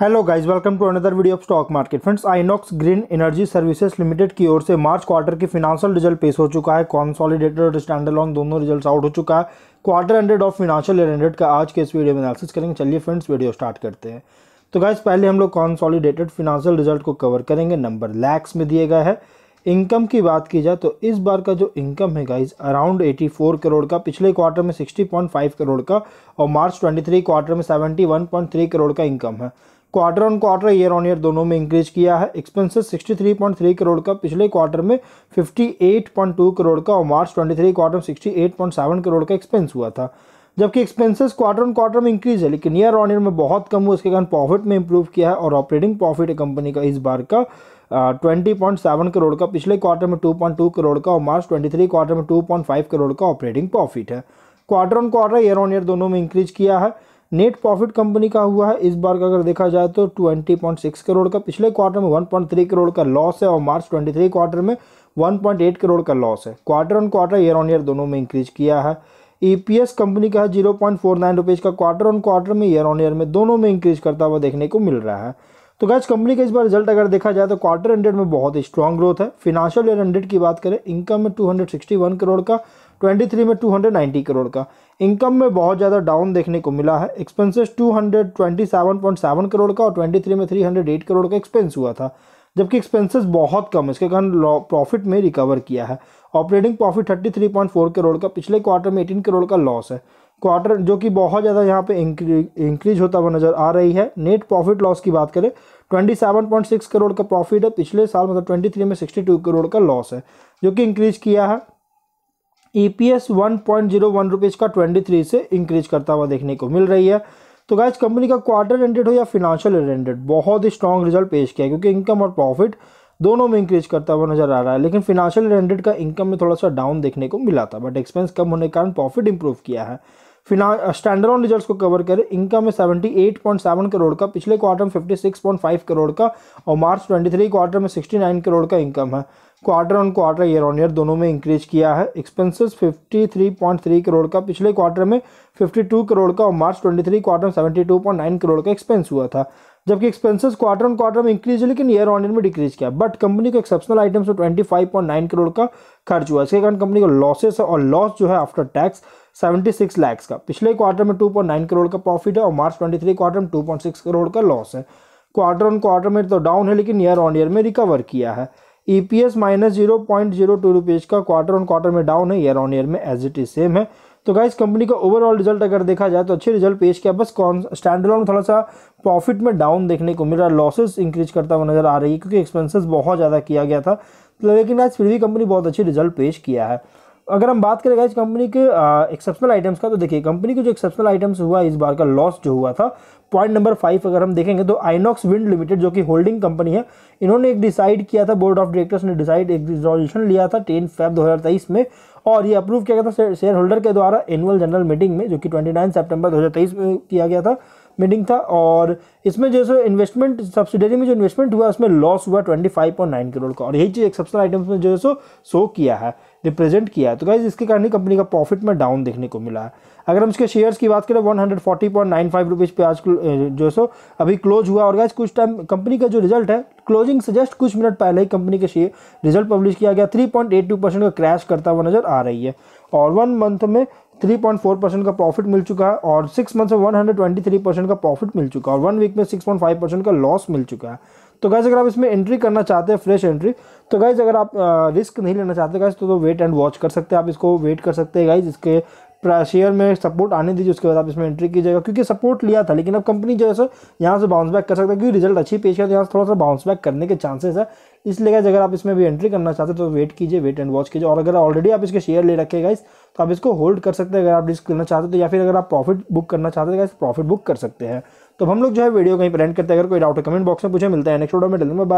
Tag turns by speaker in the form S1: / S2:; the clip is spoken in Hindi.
S1: hello guys welcome to another video of stock market friends Inox Green Energy Services Limited की ओर से मार्च क्वार्टर की फिनांशियल रिजल्ट पेश हो चुका है कॉन्सॉलिडेटेड और लॉन्ग दोनों रिजल्ट आउट हो चुका है quarter ended of financial year ended का आज के इस वीडियो में एनालिसिस करेंगे चलिए फ्रेंड्स वीडियो स्टार्ट करते हैं तो गाइज पहले हम लोग कॉन्सॉलिडेटेड फिनांशियल रिजल्ट को कवर करेंगे नंबर लैक्स में दिए गए हैं इनकम की बात की जाए तो इस बार का जो इनकम है गाइज अराउंड 84 करोड़ का पिछले क्वार्टर में 60.5 करोड़ का और मार्च 23 क्वार्टर में 71.3 करोड़ का इनकम है quarter on quarter year on year दोनों में इंक्रीज किया है एक्सपेंसेस 63.3 करोड़ का पिछले क्वार्टर में 58.2 करोड़ का और मार्च 23 क्वार्टर में 68.7 करोड़ का एक्सपेंस हुआ था जबकि एक्सपेंसेस क्वार्टर ऑन क्वार्टर में इंक्रीज है लेकिन ईयर ऑन ईयर में बहुत कम हुआ इसके कारण प्रॉफिट में इंप्रूव किया है और ऑपरेटिंग प्रॉफिट कंपनी का इस बार का ट्वेंटी पॉइंट सेवन करोड़ का पिछले क्वार्टर में टू पॉइंट टू करोड़ का और मार्च ट्वेंटी थ्री क्वार्टर में टू पॉइंट फाइव करोड़ का ऑपरेटिंग प्रॉफिट है quarter on quarter year on year दोनों में इंक्रीज किया है नेट प्रॉफिट कंपनी का हुआ है इस बार का अगर देखा जाए तो 20.6 करोड़ का पिछले क्वार्टर में 1.3 करोड़ का लॉस है और मार्च 23 क्वार्टर में 1.8 करोड़ का लॉस है quarter on quarter year on year दोनों में इंक्रीज किया है ईपीएस e कंपनी का है zero point four nine rupees का क्वार्टर ऑन क्वार्टर में ईयर ऑन ईयर में दोनों में इंक्रीज करता हुआ देखने को मिल रहा है तो गैस कंपनी का इस बार रिजल्ट अगर देखा जाए तो क्वार्टर हंड्रेड में बहुत ही स्ट्रॉन्ग ग्रोथ है फिनांशियल ईयर हंड्रेड की बात करें इनकम में टू करोड़ का 23 में 290 करोड़ का इनकम में बहुत ज़्यादा डाउन देखने को मिला है एक्सपेंसेस 227.7 करोड़ का और 23 में 308 करोड़ का एक्सपेंस हुआ था जबकि एक्सपेंसेस बहुत कम इसके कारण प्रॉफिट में रिकवर किया है ऑपरेटिंग प्रॉफिट 33.4 करोड़ का पिछले क्वार्टर में एटीन करोड़ का लॉस है क्वार्टर जो कि बहुत ज़्यादा यहाँ पे इंक्रीज होता हुआ नज़र आ रही है नेट प्रॉफिट लॉस की बात करें 27.6 करोड़ का प्रॉफिट है पिछले साल मतलब 23 में 62 करोड़ का लॉस है जो कि इंक्रीज किया है E P S one point zero one rupees का ट्वेंटी थ्री से इंक्रीज करता हुआ देखने को मिल रही है तो गाइज कंपनी का क्वार्टर एंडेड हो या फिनेंशियल एंडेड बहुत ही स्ट्रॉन्ग रिजल्ट पेश किया क्योंकि इनकम और प्रॉफिट दोनों में इंक्रीज करता हुआ नजर आ रहा है लेकिन फिनेंशियल एंडेड का इनकम में थोड़ा सा डाउन देखने को मिला था बट एक्सपेंस कम होने के कारण प्रॉफिट इंप्रूव किया है फिना ऑन रिजल्ट्स को कवर करें इनकम में seventy eight point seven crore का पिछले क्वार्टर में fifty six point five crore का और मार्च ट्वेंटी थ्री क्वार्टर में सिक्सटी नाइन करोड़ का इनकम है quarter on quarter year on year दोनों में इंक्रीज किया है एक्सपेंसेस 53.3 करोड़ का पिछले क्वार्टर में 52 करोड़ का और मार्च 23 क्वार्टर में 72.9 करोड़ का एक्सपेंस हुआ था जबकि एक्सपेंसेस क्वार्टर ऑन क्वार्टर में इंक्रीज है लेकिन ईयर ऑन ईयर में डिक्रीज किया बट कंपनी को एक्सेप्शनल आइटम्स में ट्वेंटी करोड़ का खर्च हुआ इसके कारण कंपनी को लॉसेस और लॉस जो है आफ्टर टैक्स 76 लाख का पिछले क्वार्टर में 2.9 करोड़ का प्रॉफिट है और मार्च 23 क्वार्टर में 2.6 करोड़ का लॉस है क्वार्टर ऑन क्वार्टर में तो डाउन है लेकिन ईयर ऑन ईयर में रिकवर किया है E P S minus zero point zero two rupees का क्वार्टर ऑन क्वार्टर में डाउन है ईयर ऑन ईयर में एज इट इज सेम है तो गाइस कंपनी का ओवरऑल रिजल्ट अगर देखा जाए तो अच्छे रिजल्ट पेश किया बस कौन स्टैंड में थोड़ा सा प्रॉफिट में डाउन देखने को मिल रहा है लॉसेस इंक्रीज करता हुआ नजर आ रही है क्योंकि एक्सपेंसेस बहुत ज़्यादा किया गया था तो लेकिन आज फिर भी कंपनी बहुत अच्छी रिजल्ट पेश किया है अगर हम बात करेंगे इस कंपनी के एक्सेप्शनल आइटम्स का तो देखिए कंपनी के जो एक्सेप्शनल आइटम्स हुआ इस बार का लॉस जो हुआ था पॉइंट नंबर फाइव अगर हम देखेंगे तो आइनॉक्स विंड लिमिटेड जो कि होल्डिंग कंपनी है इन्होंने एक डिसाइड किया था बोर्ड ऑफ डायरेक्टर्स ने डिसाइड एक रिजोल्यूशन लिया था टेन फेब दो में और ये अप्रूव किया गया था शेयर होल्डर के द्वारा एनुअल जनरल मीटिंग में जो कि ट्वेंटी नाइन सेप्टेम्बर दो में किया गया था मीटिंग था और इसमें जैसे इन्वेस्टमेंट सब्सिडरी में जो इन्वेस्टमेंट हुआ उसमें लॉस हुआ twenty five point nine crore का और यही चीज़ एक्सेप्शनल आइटम्स में जो है सो शो किया है रिप्रेजेंट किया है तो गाइज इसके कारण ही कंपनी का प्रॉफिट में डाउन देखने को मिला है अगर हम इसके शेयर्स की बात करें one hundred forty point nine five rupees पे आज जो है सो अभी क्लोज हुआ और गाइज कुछ टाइम कंपनी का जो रिजल्ट है क्लोजिंग से जस्ट कुछ मिनट पहले ही कंपनी के शेयर रिजल्ट पब्लिश किया गया three point eight two percent का क्रैश करता हुआ नजर आ रही है और वन मंथ में 3.4 परसेंट का प्रॉफिट मिल चुका है और सिक्स मंथ में 123 परसेंट का प्रॉफिट मिल चुका है और वन वीक में 6.5 परसेंट का लॉस मिल चुका है तो गाइज अगर आप इसमें एंट्री करना चाहते हैं फ्रेश एंट्री तो गाइज अगर आप रिस्क नहीं लेना चाहते गाइज तो, तो वेट एंड वॉच कर सकते हैं आप इसको वेट कर सकते हैं गाइज इसके शेयर में सपोर्ट आने दीजिए उसके बाद आप इसमें एंट्री कीजिएगा क्योंकि सपोर्ट लिया था लेकिन अब कंपनी जो है सो यहाँ से बाउंस बैक कर सकता है क्योंकि रिजल्ट अच्छी पेश है तो यहाँ से थोड़ा सा बाउंस बैक करने के चांसेस है इसलिए अगर आप इसमें भी एंट्री करना चाहते हैं तो वेट कीजिए वेट एंड वॉच कीजिए और अगर ऑलरेडी आप इसके शेयर ले रखेगा इस तो आप इसको होल्ड कर सकते हैं अगर आप रिस्क लेना चाहते हो तो या फिर अगर आप प्रॉफिट बुक करना चाहते हैं प्रॉफिट बुक तो कर सकते हैं तो हम लोग जो है वीडियो कहीं पर एंड करते हैं अगर कोई डाउट है कमेंट बॉक्स में पूछे मिलता है नेक्स्ट वीडियो में डेल